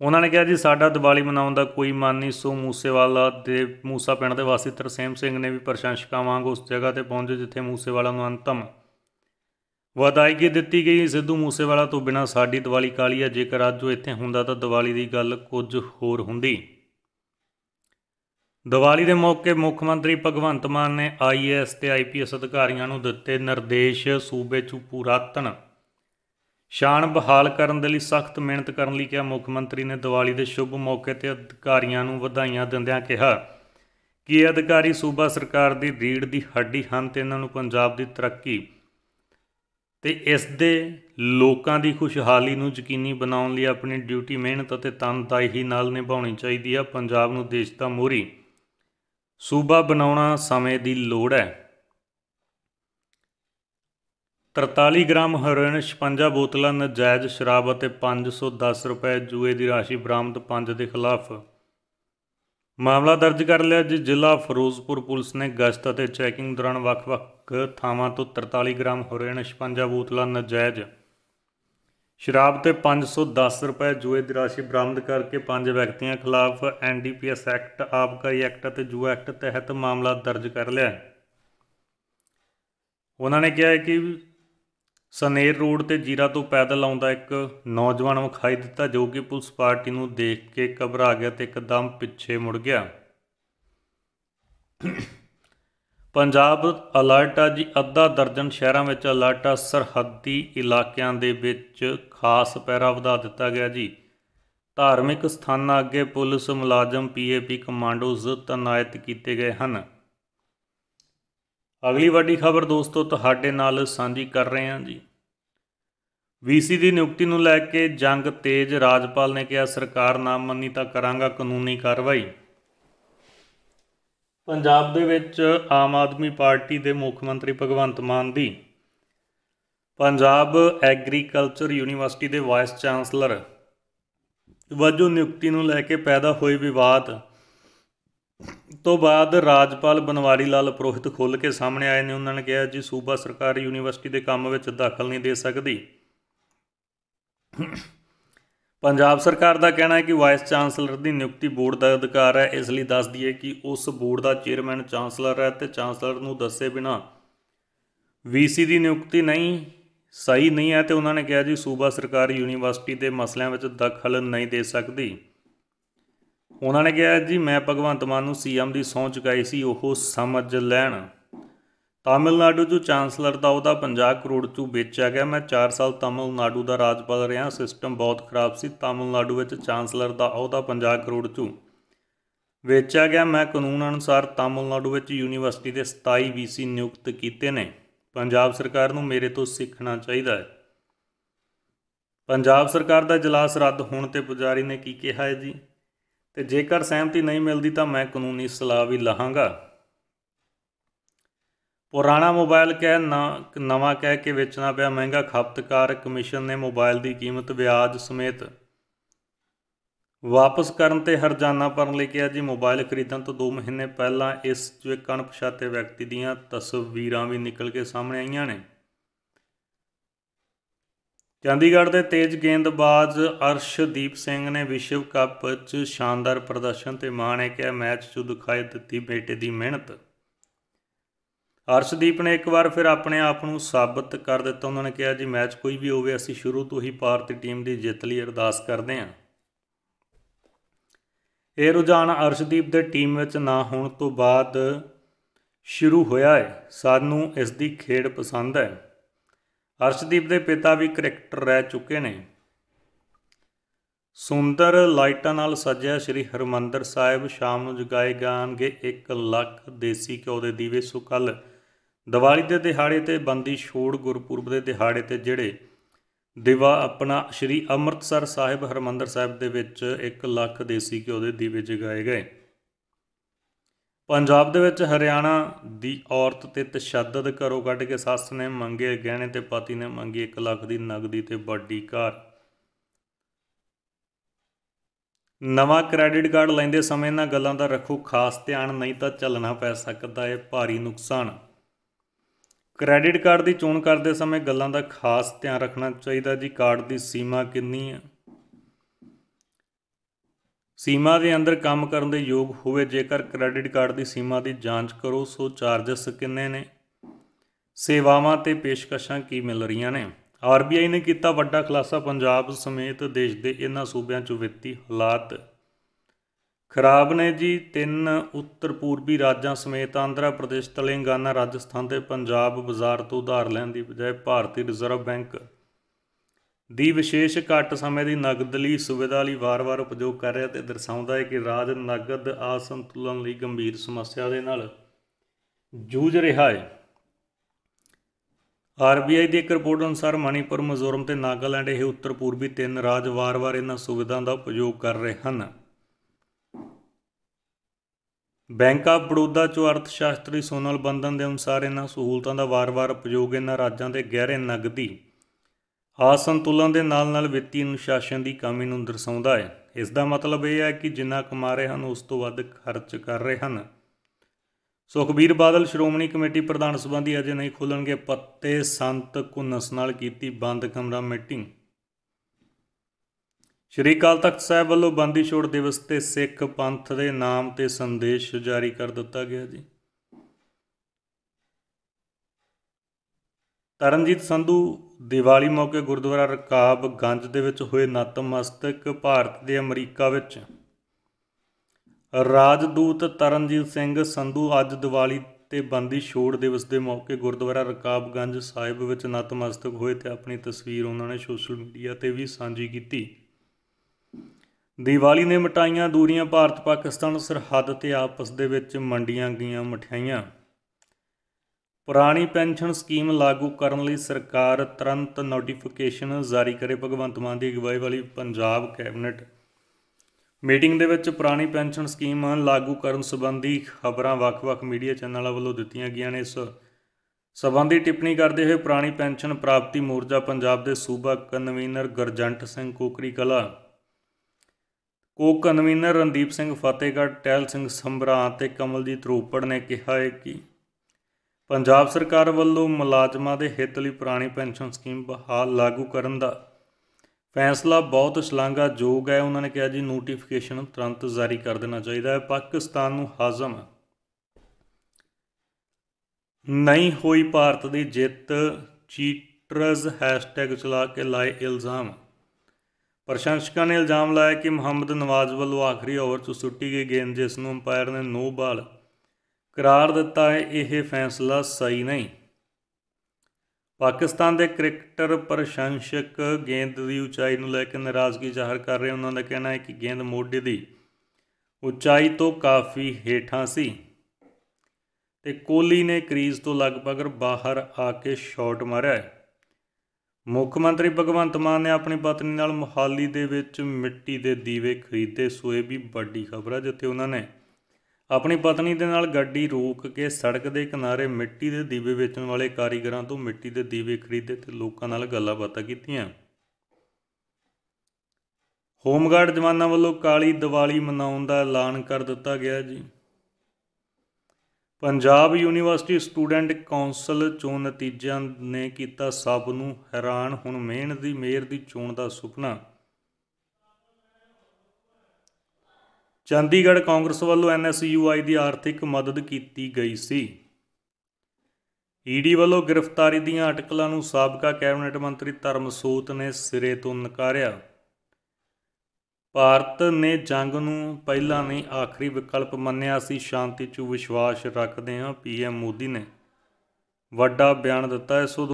ਉਹਨਾਂ ਨੇ ਕਿਹਾ ਜੀ ਸਾਡਾ ਦੀਵਾਲੀ ਮਨਾਉਣ ਦਾ ਕੋਈ ਮਨ ਨਹੀਂ ਸੋ ਮੂਸੇਵਾਲਾ ਦੇ ਮੂਸਾ ਪਿੰਡ ਦੇ ਵਾਸੀ ਤਰਸੇਮ ਸਿੰਘ ਨੇ ਵੀ ਪ੍ਰਸ਼ੰਸਕਾਂ ਵਾਂਗ ਉਸ ਜਗ੍ਹਾ ਤੇ ਪਹੁੰਚੇ ਜਿੱਥੇ ਮੂਸੇਵਾਲਾ ਨੂੰ ਅੰਤਮ ਵਧਾਈ ਦਿੱਤੀ ਗਈ ਸਿੱਧੂ ਮੂਸੇਵਾਲਾ ਤੋਂ ਬਿਨਾ ਸਾਡੀ ਦੀਵਾਲੀ ਕਾਲੀ ਹੈ ਜੇਕਰ ਅੱਜ ਉਹ ਇੱਥੇ ਹੁੰਦਾ ਤਾਂ ਦੀਵਾਲੀ ਦੀ ਗੱਲ ਕੁਝ ਹੋਰ ਹੁੰਦੀ ਦੀਵਾਲੀ ਦੇ ਮੌਕੇ ਮੁੱਖ ਮੰਤਰੀ ਭਗਵੰਤ ਮਾਨ ਨੇ ਆਈਐਸ ਤੇ ਆਈਪੀਐਸ ਅਧਿਕਾਰੀਆਂ ਨੂੰ ਦਿੱਤੇ ਨਿਰਦੇਸ਼ ਸੂਬੇ 'ਚ ਪੂਰਾਤਨ ਸ਼ਾਨ ਬਹਾਲ ਕਰਨ ਦੇ ਲਈ ਸਖਤ ਮਿਹਨਤ ਕਰਨ ਲਈ ਕਿਹਾ ਮੁੱਖ ਮੰਤਰੀ ਨੇ ਦੀਵਾਲੀ ਦੇ ਸ਼ੁਭ ਮੌਕੇ ਤੇ ਅਧਿਕਾਰੀਆਂ ਨੂੰ ਵਧਾਈਆਂ ਦਿੰਦਿਆਂ ਕਿਹਾ ਕਿ ਅਧਿਕਾਰੀ ਸੂਬਾ ਸਰਕਾਰ ਦੀ ਰੀੜ ਦੀ ਹੱਡੀ ਹਨ ਤੇ ਇਹਨਾਂ ਨੂੰ ਪੰਜਾਬ ਦੀ ਤਰੱਕੀ ਤੇ ਇਸ ਦੇ ਲੋਕਾਂ ਦੀ ਖੁਸ਼ਹਾਲੀ ਨੂੰ ਯਕੀਨੀ ਬਣਾਉਣ ਲਈ ਆਪਣੀ ਡਿਊਟੀ ਮਿਹਨਤ ਅਤੇ ਤਨਦਾਹੀ ਨਾਲ ਨਿਭਾਉਣੀ ਚਾਹੀਦੀ ਹੈ ਪੰਜਾਬ ਨੂੰ ਦੇਸ਼ ਦਾ ਮੋਰੀ ਸੂਬਾ ਬਣਾਉਣਾ ਸਮੇਂ ਦੀ ਲੋੜ ਹੈ 43 ਗ੍ਰਾਮ ਹੈਰੋਇਨ 56 ਬੋਤਲਾਂ ਨਜਾਇਜ਼ ਸ਼ਰਾਬ ਅਤੇ 510 ਰੁਪਏ ਜੂਏ ਦੀ ਰਾਸ਼ੀ ਬਰਾਮਦ ਪੰਜ ਦੇ ਖਿਲਾਫ ਮਾਮਲਾ ਦਰਜ ਕਰ ਲਿਆ ਜੀ ਜ਼ਿਲ੍ਹਾ ਫਿਰੋਜ਼ਪੁਰ ਪੁਲਿਸ ਨੇ ਗਸ਼ਤ ਅਤੇ ਚੈਕਿੰਗ ਦੌਰਾਨ ਵੱਖ-ਵੱਖ ਥਾਵਾਂ ਤੋਂ 43 ਗ੍ਰਾਮ ਹੈਰੋਇਨ 56 ਬੋਤਲਾਂ ਨਜਾਇਜ਼ ਸ਼ਰਾਬ ਤੇ 510 ਰੁਪਏ ਜੂਏ ਦੀ ਰਾਸ਼ੀ ਬਰਾਮਦ ਕਰਕੇ ਪੰਜ ਵਿਅਕਤੀਆਂ ਖਿਲਾਫ ਐਨਡੀਪੀਐਸ ਐਕਟ, ਆਬਕਾਰੀ ਐਕਟ ਅਤੇ ਜੂਆ ਐਕਟ ਤਹਿਤ ਮਾਮਲਾ ਦਰਜ ਕਰ ਲਿਆ ਉਹਨਾਂ ਨੇ ਕਿਹਾ ਕਿ ਸਨੇਰ ਰੋਡ ਤੇ ਜੀਰਾ ਤੋਂ ਪੈਦਲ ਆਉਂਦਾ ਇੱਕ ਨੌਜਵਾਨ ਵਿਖਾਈ ਦਿੱਤਾ ਜੋ ਕਿ ਪੁਲਿਸ ਪਾਰਟੀ ਨੂੰ ਦੇਖ ਕੇ ਘਬਰਾ ਗਿਆ ਤੇ ਇੱਕਦਮ ਪਿੱਛੇ ਮੁੜ ਗਿਆ ਪੰਜਾਬ ਅਲਰਟ ਆ ਜੀ ਅੱਧਾ ਦਰਜਨ ਸ਼ਹਿਰਾਂ ਵਿੱਚ ਅਲਰਟ ਆ ਸਰਹੱਦੀ ਇਲਾਕਿਆਂ ਦੇ ਵਿੱਚ ਖਾਸ ਪੈਰਾ ਵਧਾ ਦਿੱਤਾ ਗਿਆ ਜੀ ਧਾਰਮਿਕ ਸਥਾਨਾਂ ਅੱਗੇ ਪੁਲਿਸ ਮੁਲਾਜ਼ਮ ਪੀਏਪੀ ਕਮਾਂਡੋਜ਼ ਤਨਾਇਤ ਕੀਤੇ ਗਏ ਹਨ ਅਗਲੀ ਵੱਡੀ ਖਬਰ ਦੋਸਤੋ ਤੁਹਾਡੇ ਨਾਲ ਸਾਂਝੀ ਕਰ ਰਹੇ ਹਾਂ ਜੀ ਵੀਸੀ ਦੀ ਨਿਯੁਕਤੀ ਨੂੰ ਲੈ ਕੇ ਜੰਗ ਤੇਜ ਰਾਜਪਾਲ ਨੇ ਕਿਹਾ ਸਰਕਾਰ ਨਾ ਮੰਨੀ ਤਾਂ ਕਰਾਂਗਾ ਕਾਨੂੰਨੀ ਕਾਰਵਾਈ ਪੰਜਾਬ ਦੇ ਵਿੱਚ ਆਮ ਆਦਮੀ ਪਾਰਟੀ ਦੇ ਮੁੱਖ ਮੰਤਰੀ ਭਗਵੰਤ ਮਾਨ ਦੀ ਪੰਜਾਬ ਐਗਰੀਕਲਚਰ ਯੂਨੀਵਰਸਿਟੀ ਦੇ ਵਾਈਸ ਚਾਂਸਲਰ ਵਜੋਂ ਨਿਯੁਕਤੀ ਨੂੰ ਲੈ ਕੇ ਪੈਦਾ ਹੋਏ ਵਿਵਾਦ ਤੋਂ ਬਾਅਦ ਰਾਜਪਾਲ ਬਨਵਾਰੀ ਲਾਲ ਪ੍ਰੋਹਿਤ ਖੁੱਲ ਕੇ ਸਾਹਮਣੇ ਆਏ ਨੇ ਉਹਨਾਂ ਨੇ ਕਿਹਾ ਜੀ ਸੂਬਾ ਸਰਕਾਰ ਯੂਨੀਵਰਸਿਟੀ ਦੇ ਕੰਮ ਵਿੱਚ ਦਖਲ ਨਹੀਂ ਦੇ ਸਕਦੀ ਪੰਜਾਬ ਸਰਕਾਰ ਦਾ ਕਹਿਣਾ ਹੈ ਕਿ ਵਾਈਸ ਚਾਂਸਲਰ ਦੀ ਨਿਯੁਕਤੀ ਬੋਰਡ ਦਾ ਅਧਿਕਾਰ ਹੈ ਇਸ ਲਈ ਦੱਸ ਦਈਏ ਕਿ ਉਸ ਬੋਰਡ ਦਾ ਚੇਅਰਮੈਨ ਚਾਂਸਲਰ ਹੈ ਤੇ ਚਾਂਸਲਰ ਨੂੰ ਦੱਸੇ ਬਿਨਾ ਵੀਸੀ ਦੀ ਨਿਯੁਕਤੀ ਨਹੀਂ ਸਹੀ ਨਹੀਂ ਹੈ ਤੇ ਉਹਨਾਂ ਨੇ ਕਿਹਾ ਜੀ ਸੂਬਾ ਸਰਕਾਰ ਯੂਨੀਵਰਸਿਟੀ ਦੇ ਮਸਲਿਆਂ ਵਿੱਚ ਦਖਲ ਨਹੀਂ ਦੇ ਸਕਦੀ ਉਹਨਾਂ ਨੇ ਕਿਹਾ ਜੀ ਮੈਂ ਭਗਵੰਤ ਮਾਨ ਨੂੰ ਸੀਐਮ ਦੀ ਸਹੁੰ ਚੁਕਾਈ ਸੀ ਉਹ ਸਮਝ ਲੈਣ ਤਾਮਿਲਨਾਡੂ ਜੋ ਚਾਂਸਲਰ ਦਾ ਉਹਦਾ 50 ਕਰੋੜ ਤੋਂ ਵੇਚਿਆ ਗਿਆ ਮੈਂ 4 ਸਾਲ ਤਾਮਿਲਨਾਡੂ ਦਾ ਰਾਜਪਾਲ ਰਿਹਾ ਸਿਸਟਮ ਬਹੁਤ ਖਰਾਬ ਸੀ ਤਾਮਿਲਨਾਡੂ ਵਿੱਚ ਚਾਂਸਲਰ ਦਾ ਉਹਦਾ 50 ਕਰੋੜ ਤੋਂ ਵੇਚਿਆ ਗਿਆ ਮੈਂ ਕਾਨੂੰਨ ਅਨੁਸਾਰ ਤਾਮਿਲਨਾਡੂ ਵਿੱਚ ਯੂਨੀਵਰਸਿਟੀ ਦੇ 27 ਵੀਸੀ ਨਿਯੁਕਤ ਕੀਤੇ ਨੇ ਪੰਜਾਬ ਸਰਕਾਰ ਨੂੰ ਮੇਰੇ ਤੋਂ ਸਿੱਖਣਾ ਚਾਹੀਦਾ ਹੈ ਪੰਜਾਬ ਸਰਕਾਰ ਦਾ ਜਲਾਸ ਰੱਦ ਹੋਣ ਤੇ ਪੁਜਾਰੀ ਨੇ ਕੀ ਕਿਹਾ ਹੈ ਜੀ ਤੇ ਜੇਕਰ ਸਹਿਮਤੀ ਨਹੀਂ ਮਿਲਦੀ ਤਾਂ ਮੈਂ ਕਾਨੂੰਨੀ ਸਲਾਹ ਵੀ ਲਾਹਾਂਗਾ ਪੁਰਾਣਾ ਮੋਬਾਈਲ ਕਹਿ ਨਵਾਂ ਕਹਿ ਕੇ ਵੇਚਣਾ ਪਿਆ ਮਹਿੰਗਾ ਖਪਤਕਾਰ ਕਮਿਸ਼ਨ ਨੇ ਮੋਬਾਈਲ ਦੀ ਕੀਮਤ ਵਿਆਜ ਸਮੇਤ ਵਾਪਸ ਕਰਨ ਤੇ ਹਰਜਾਨਾ ਪਰਨ ਲਈ ਕਿਹਾ ਜੀ ਮੋਬਾਈਲ ਖਰੀਦਣ ਤੋਂ 2 ਮਹੀਨੇ ਪਹਿਲਾਂ ਇਸ 'ਚ ਇੱਕ ਅਣਪਛਾਤੇ ਵਿਅਕਤੀ ਦੀਆਂ ਤਸਵੀਰਾਂ ਵੀ ਨਿਕਲ ਕੇ ਸਾਹਮਣੇ ਆਈਆਂ ਨੇ ਚੰਡੀਗੜ੍ਹ ਦੇ ਤੇਜ਼ ਗੇਂਦਬਾਜ਼ ਅਰਸ਼ਦੀਪ ਸਿੰਘ ਨੇ ਵਿਸ਼ਵ ਕੱਪ 'ਚ ਸ਼ਾਨਦਾਰ ਪ੍ਰਦਰਸ਼ਨ ਤੇ ਮਾਣ ਕਿਹਾ ਮੈਚ 'ਚ ਦਿਖਾਈ ਦਿੱਤੀ ਬੇਟੇ ਦੀ ਮਿਹਨਤ ਅਰਸ਼ਦੀਪ ਨੇ ਇੱਕ ਵਾਰ ਫਿਰ ਆਪਣੇ ਆਪ ਨੂੰ ਸਾਬਤ ਕਰ ਦਿੱਤਾ ਉਹਨਾਂ ਨੇ ਕਿਹਾ ਜੀ ਮੈਚ ਕੋਈ ਵੀ ਹੋਵੇ ਅਸੀਂ ਸ਼ੁਰੂ ਤੋਂ ਹੀ ਭਾਰਤੀ ਟੀਮ ਦੀ ਜਿੱਤ ਲਈ ਅਰਦਾਸ ਕਰਦੇ ਹਾਂ ਇਹ ਰੁਝਾਨ ਅਰਸ਼ਦੀਪ ਦੇ ਟੀਮ ਵਿੱਚ ਨਾ ਹੋਣ ਤੋਂ ਬਾਅਦ ਸ਼ੁਰੂ ਹੋਇਆ ਹੈ ਸਾਨੂੰ ਇਸ ਦੀ ਖੇਡ ਪਸੰਦ ਹੈ ਅਰਸ਼ਦੀਪ ਦੇ ਪਿਤਾ ਵੀ ਕ੍ਰਿਕਟਰ ਰਹਿ ਚੁੱਕੇ ਨੇ ਸੁੰਦਰ ਲਾਈਟਾਂ ਨਾਲ ਸਜਿਆ ਸ੍ਰੀ ਹਰਮੰਦਰ ਸਾਹਿਬ ਸ਼ਾਮ ਨੂੰ ਜਗਾਏ ਗਾਣਗੇ 1 ਲੱਖ ਦੇਸੀ ਘਿਓ ਦੇ ਦੀਵੇ ਸੋ ਕੱਲ ਦੀਵਾਲੀ ਦੇ ਦਿਹਾੜੇ ਤੇ ਬੰਦੀ ਛੋੜ ਗੁਰਪੁਰਬ ਦੇ ਦਿਹਾੜੇ ਤੇ ਜਿਹੜੇ ਦਿਵਾ ਆਪਣਾ ਸ੍ਰੀ ਅੰਮ੍ਰਿਤਸਰ ਸਾਹਿਬ ਹਰਮੰਦਰ ਸਾਹਿਬ ਦੇ ਵਿੱਚ 1 ਲੱਖ ਦੇਸੀ ਘਿਓ ਦੇ ਦੀਵੇ ਜਗਾਏ ਗਏ ਪੰਜਾਬ ਦੇ ਵਿੱਚ ਹਰਿਆਣਾ ਦੀ ਔਰਤ ਤੇ ਤਸ਼ੱਦਦ ਕਰੋ ਕੱਢ ਕੇ ਸੱਸ ਨੇ ਮੰਗੇ ਗਹਿਣੇ ਤੇ ਪਤੀ ਨੇ ਮੰਗੀ 1 ਲੱਖ ਦੀ ਨਗਦੀ ਤੇ ਵੱਡੀ ਕਾਰ ਨਵਾਂ ਕ੍ਰੈਡਿਟ ਕਾਰਡ ਲੈਂਦੇ ਸਮੇਂ ਇਹਨਾਂ ਗੱਲਾਂ ਦਾ ਰੱਖੋ ਖਾਸ ਧਿਆਨ ਨਹੀਂ ਤਾਂ ਚੱਲਣਾ ਪੈ ਸਕਦਾ ਹੈ ਭਾਰੀ ਨੁਕਸਾਨ ਕ੍ਰੈਡਿਟ ਕਾਰਡ ਦੀ ਚੋਣ ਕਰਦੇ ਸਮੇਂ ਗੱਲਾਂ ਦਾ ਖਾਸ ਧਿਆਨ ਰੱਖਣਾ ਚਾਹੀਦਾ ਜੀ ਕਾਰਡ ਦੀ ਸੀਮਾ ਕਿੰਨੀ ਹੈ ਸੀਮਾ ਦੇ ਅੰਦਰ ਕੰਮ ਕਰਨ ਦੇ ਯੋਗ ਹੋਵੇ ਜੇਕਰ ਕ੍ਰੈਡਿਟ ਕਾਰਡ ਦੀ ਸੀਮਾ ਦੀ ਜਾਂਚ ਕਰੋ ਸੋ ਚਾਰजेस ਕਿੰਨੇ ਨੇ ਸੇਵਾਵਾਂ ਤੇ ਪੇਸ਼ਕਸ਼ਾਂ ਕੀ ਮਿਲ ਰਹੀਆਂ ਨੇ ਆਰਬੀਆਈ ਨੇ ਕੀਤਾ ਵੱਡਾ ਖਲਾਸਾ ਪੰਜਾਬ ਸਮੇਤ ਦੇਸ਼ ਦੇ ਇਹਨਾਂ ਸੂਬਿਆਂ 'ਚ ਵਿੱਤੀ ਹਾਲਾਤ ਖਰਾਬ ਨੇ ਜੀ ਤਿੰਨ ਉੱਤਰ ਪੂਰਬੀ ਰਾਜਾਂ ਸਮੇਤ ਆਂਧਰਾ ਪ੍ਰਦੇਸ਼ ਤੇਲੰਗਾਨਾ ਰਾਜਸਥਾਨ ਤੇ ਪੰਜਾਬ ਬਾਜ਼ਾਰ ਤੋਂ ਉਧਾਰ ਲੈਣ ਦੀ ਬਜਾਏ ਭਾਰਤੀ ਰਿਜ਼ਰਵ ਬੈਂਕ ਦੀ ਵਿਸ਼ੇਸ਼ ਘੱਟ ਸਮੇਂ ਦੀ ਲਈ ਸੁਵਿਧਾ ਲਈ ਵਾਰ-ਵਾਰ ਉਪਯੋਗ ਕਰ ਰਿਹਾ ਤੇ ਦਰਸਾਉਂਦਾ ਹੈ ਕਿ ਰਾਜ ਨਗਦ ਅਸੰਤੁਲਨ ਲਈ ਗੰਭੀਰ ਸਮੱਸਿਆ ਦੇ ਨਾਲ ਜੂਝ ਰਿਹਾ ਹੈ ਆਰਬੀਆਈ ਦੀ ਇੱਕ ਰਿਪੋਰਟ ਅਨੁਸਾਰ ਮਣੀਪੁਰ ਮਿਜ਼ੋਰਮ ਤੇ ਨਾਗਾਲੈਂਡ ਇਹ ਉੱਤਰ ਪੂਰਬੀ ਤਿੰਨ ਰਾਜ ਵਾਰ-ਵਾਰ ਇਹਨਾਂ ਸੁਵਿਧਾ ਦਾ ਉਪਯੋਗ ਕਰ ਰਹੇ ਹਨ ਬੈਂਕ ਆਫ ਬੜੌਦਾ ਚੋਂ ਅਰਥਸ਼ਾਸਤਰੀ ਸੋਨਲ ਬੰਦਨ ਦੇ ਅਨੁਸਾਰ ਇਹਨਾਂ ਸਹੂਲਤਾਂ ਦਾ ਵਾਰ-ਵਾਰ ਉਪਯੋਗ ਇਹਨਾਂ ਰਾਜਾਂ ਦੇ ਗਹਿਰੇ ਨਗਦੀ ਅਸੰਤੁਲਨ ਦੇ ਨਾਲ-ਨਾਲ ਵਿੱਤੀ ਅਨੁਸ਼ਾਸਨ ਦੀ ਕਮੀ ਨੂੰ ਦਰਸਾਉਂਦਾ ਹੈ ਇਸ ਦਾ ਮਤਲਬ ਇਹ ਹੈ ਕਿ ਜਿੰਨਾ ਕਮਾ ਰਹੇ ਹਨ ਉਸ ਤੋਂ ਵੱਧ ਖਰਚ ਕਰ ਰਹੇ ਹਨ ਸੁਖਬੀਰ ਬਾਦਲ ਸ਼੍ਰੋਮਣੀ ਕਮੇਟੀ ਪ੍ਰਧਾਨ ਸੰਬੰਧੀ ਅਜੇ ਨਹੀਂ ਖੋਲਣਗੇ ਪੱਤੇ ਸੰਤ ਕੁਨਸ ਨਾਲ ਕੀਤੀ ਬੰਦ ਕਮਰਾ ਮੀਟਿੰਗ ਸ਼੍ਰੀ ਕਾਲ ਤਖਤ ਸਾਹਿਬ ਵੱਲੋਂ ਬੰਦੀ ਛੋੜ ਦਿਵਸ ਤੇ ਸਿੱਖ ਪੰਥ ਦੇ ਨਾਮ ਤੇ ਸੰਦੇਸ਼ ਜਾਰੀ ਕਰ ਦਿੱਤਾ ਗਿਆ ਜੀ ਤਰਨਜੀਤ ਸੰਧੂ ਦੀਵਾਲੀ ਮੌਕੇ ਗੁਰਦੁਆਰਾ ਰਕਾਬ ਗੰਜ ਦੇ ਵਿੱਚ ਹੋਏ ਨਤਮਸਤਕ ਭਾਰਤ ਦੇ ਅਮਰੀਕਾ ਵਿੱਚ ਰਾਜਦੂਤ ਤਰਨਜੀਤ ਸਿੰਘ ਸੰਧੂ ਅੱਜ ਦੀਵਾਲੀ ਤੇ ਬੰਦੀ ਛੋੜ ਦਿਵਸ ਦੇ ਮੌਕੇ ਗੁਰਦੁਆਰਾ ਰਕਾਬਗੰਜ ਸਾਹਿਬ ਵਿੱਚ ਨਤਮਸਤਕ ਹੋਏ ਤੇ ਆਪਣੀ ਤਸਵੀਰ ਉਹਨਾਂ ਨੇ ਸੋਸ਼ਲ ਮੀਡੀਆ ਤੇ ਵੀ ਸਾਂਝੀ ਕੀਤੀ ਦੀਵਾਲੀ ਨੇ ਮਟਾਈਆਂ ਦੂਰੀਆਂ ਭਾਰਤ ਪਾਕਿਸਤਾਨ ਸਰਹੱਦ ਤੇ ਆਪਸ ਦੇ ਵਿੱਚ ਮੰਡੀਆਂ ਗਈਆਂ ਮਠਿਆਈਆਂ ਪੁਰਾਣੀ ਪੈਨਸ਼ਨ ਸਕੀਮ ਲਾਗੂ ਕਰਨ ਲਈ ਸਰਕਾਰ ਤੁਰੰਤ ਨੋਟੀਫਿਕੇਸ਼ਨ ਜਾਰੀ ਕਰੇ ਭਗਵੰਤ ਮਾਨ ਦੀ ਅਗਵਾਈ ਵਾਲੀ ਪੰਜਾਬ ਕੈਬਨਿਟ ਮੀਟਿੰਗ ਦੇ ਵਿੱਚ ਪੁਰਾਣੀ ਪੈਨਸ਼ਨ ਸਕੀਮ ਲਾਗੂ ਕਰਨ ਸੰਬੰਧੀ ਖਬਰਾਂ ਵੱਖ-ਵੱਖ ਮੀਡੀਆ ਚੈਨਲਾਂ ਵੱਲੋਂ ਦਿੱਤੀਆਂ ਗਈਆਂ ਨੇ ਇਸ ਸਬੰਧੀ ਟਿੱਪਣੀ ਕਰਦੇ ਹੋਏ ਪੁਰਾਣੀ ਪੈਨਸ਼ਨ ਪ੍ਰਾਪਤੀ ਮੋਰਚਾ ਪੰਜਾਬ ਦੇ ਸੂਬਾ convener ਗਰਜੰਟ Singh Kokri Kalan co convener Randeep Singh Fatehgarh Tel Singh Sambhra ਤੇ ਕਮਲਜੀਤ ਰੂਪੜ ਨੇ ਕਿਹਾ ਹੈ ਕਿ ਪੰਜਾਬ ਸਰਕਾਰ ਵੱਲੋਂ ਮੁਲਾਜ਼ਮਾਂ ਦੇ ਹਿੱਤ ਲਈ ਪੁਰਾਣੀ ਪੈਨਸ਼ਨ ਸਕੀਮ ਬਹਾਲ ਲਾਗੂ ਕਰਨ ਦਾ ਫੈਸਲਾ ਬਹੁਤ ਸ਼ਲਾਘਾਯੋਗ ਹੈ ਉਹਨਾਂ ਨੇ ਕਿਹਾ ਜੀ ਨੋਟੀਫਿਕੇਸ਼ਨ ਤੁਰੰਤ ਜਾਰੀ ਕਰ ਦੇਣਾ ਚਾਹੀਦਾ ਹੈ ਪਾਕਿਸਤਾਨ ਨੂੰ ਹਾਜ਼ਮ ਨਹੀਂ ਹੋਈ ਭਾਰਤ ਦੀ ਜਿੱਤ ਚੀਟਰਸ ਹੈਸ਼ਟੈਗ ਚਲਾ ਕੇ ਲਾਏ ਇਲਜ਼ਾਮ ਪ੍ਰਸ਼ੰਸਕਾਂ ਨੇ ਇਲਜ਼ਾਮ ਲਾਇਆ ਕਿ ਮੁਹੰਮਦ ਨਵਾਜ਼ ਵੱਲੋਂ ਆਖਰੀ ਓਵਰ 'ਚ ਸੁੱਟੀ ਗਈ ਗੇਂਦ ਜਿਸ ਨੂੰ ਅੰਪਾਇਰ ਨੇ ਨੋ ਬਾਲ ਕਰਾਰ ਦਿੱਤਾ ਹੈ ਇਹ ਫੈਸਲਾ ਸਹੀ ਨਹੀਂ ਪਾਕਿਸਤਾਨ ਦੇ ਕ੍ਰਿਕਟਰ ਪ੍ਰਸ਼ੰਸਕ ਗੇਂਦ ਦੀ ਉਚਾਈ ਨੂੰ ਲੈ ਕੇ ਨਾਰਾਜ਼ਗੀ ਜ਼ਾਹਰ ਕਰ ਰਹੇ ਉਹਨਾਂ ਦਾ ਕਹਿਣਾ ਹੈ ਕਿ ਗੇਂਦ ਮੋਢੇ ਦੀ ਉਚਾਈ ਤੋਂ ਕਾਫੀ ਹੇਠਾਂ ਸੀ ਤੇ ਕੋਹਲੀ ਨੇ ਕ੍ਰੀਜ਼ ਤੋਂ ਲਗਭਗ ਬਾਹਰ ਆ ਕੇ ਸ਼ਾਟ ਮਾਰਿਆ ਮੁੱਖ ਮੰਤਰੀ ਭਗਵੰਤ ਮਾਨ ਨੇ ਆਪਣੀ ਪਤਨੀ ਨਾਲ ਮੁਹਾਲੀ ਦੇ ਵਿੱਚ ਮਿੱਟੀ ਦੇ ਦੀਵੇ ਖਰੀਦੇ ਸੋਏ ਵੀ ਵੱਡੀ ਖਬਰ ਹੈ ਜਿੱਥੇ ਉਹਨਾਂ ਨੇ ਆਪਣੀ ਪਤਨੀ ਦੇ ਨਾਲ ਗੱਡੀ ਰੋਕ ਕੇ ਸੜਕ ਦੇ ਕਿਨਾਰੇ ਮਿੱਟੀ ਦੇ ਦੀਵੇ ਵੇਚਣ ਵਾਲੇ ਕਾਰੀਗਰਾਂ ਤੋਂ ਮਿੱਟੀ ਦੇ ਦੀਵੇ ਖਰੀਦੇ ਤੇ ਲੋਕਾਂ ਨਾਲ ਗੱਲਾਂ ਬਾਤਾਂ ਕੀਤੀਆਂ ਹੋਮਗਾਰਡ ਜਵਾਨਾਂ ਵੱਲੋਂ ਕਾਲੀ ਦੀਵਾਲੀ ਮਨਾਉਣ ਦਾ ਐਲਾਨ ਕਰ ਦਿੱਤਾ ਗਿਆ ਜੀ ਪੰਜਾਬ ਯੂਨੀਵਰਸਿਟੀ ਸਟੂਡੈਂਟ ਕਾਉਂਸਲ ਚੋਣ ਨਤੀਜਿਆਂ ਨੇ ਕੀਤਾ ਸਭ ਨੂੰ ਹੈਰਾਨ ਹੁਣ ਮਿਹਨਤ ਦੀ ਮੇਰ ਦੀ ਚੋਣ ਦਾ ਸੁਪਨਾ ਚੰਡੀਗੜ੍ਹ ਕਾਂਗਰਸ ਵੱਲੋਂ ਐਨਐਸਯੂਆਈ ਦੀ ਆਰਥਿਕ ਮਦਦ ਕੀਤੀ ਗਈ ਸੀ ਈਡੀ ਵੱਲੋਂ ਗ੍ਰਿਫਤਾਰੀ ਦੀਆਂ ਅਟਕਲਾਂ ਨੂੰ ਸਾਬਕਾ ਕੈਬਨਿਟ ਮੰਤਰੀ ਧਰਮਸੂਤ ਨੇ ਸਿਰੇ ਤੋਂ ਨਕਾਰਿਆ ਭਾਰਤ ਨੇ ਜੰਗ ਨੂੰ ਪਹਿਲਾਂ ਨਹੀਂ ਆਖਰੀ ਵਿਕਲਪ ਮੰਨਿਆ ਸੀ ਸ਼ਾਂਤੀ 'ਚ ਵਿਸ਼ਵਾਸ ਰੱਖਦੇ ਹਾਂ ਪੀਐਮ ਮੋਦੀ ਨੇ ਵੱਡਾ ਬਿਆਨ ਦਿੱਤਾ ਹੈ ਸੋ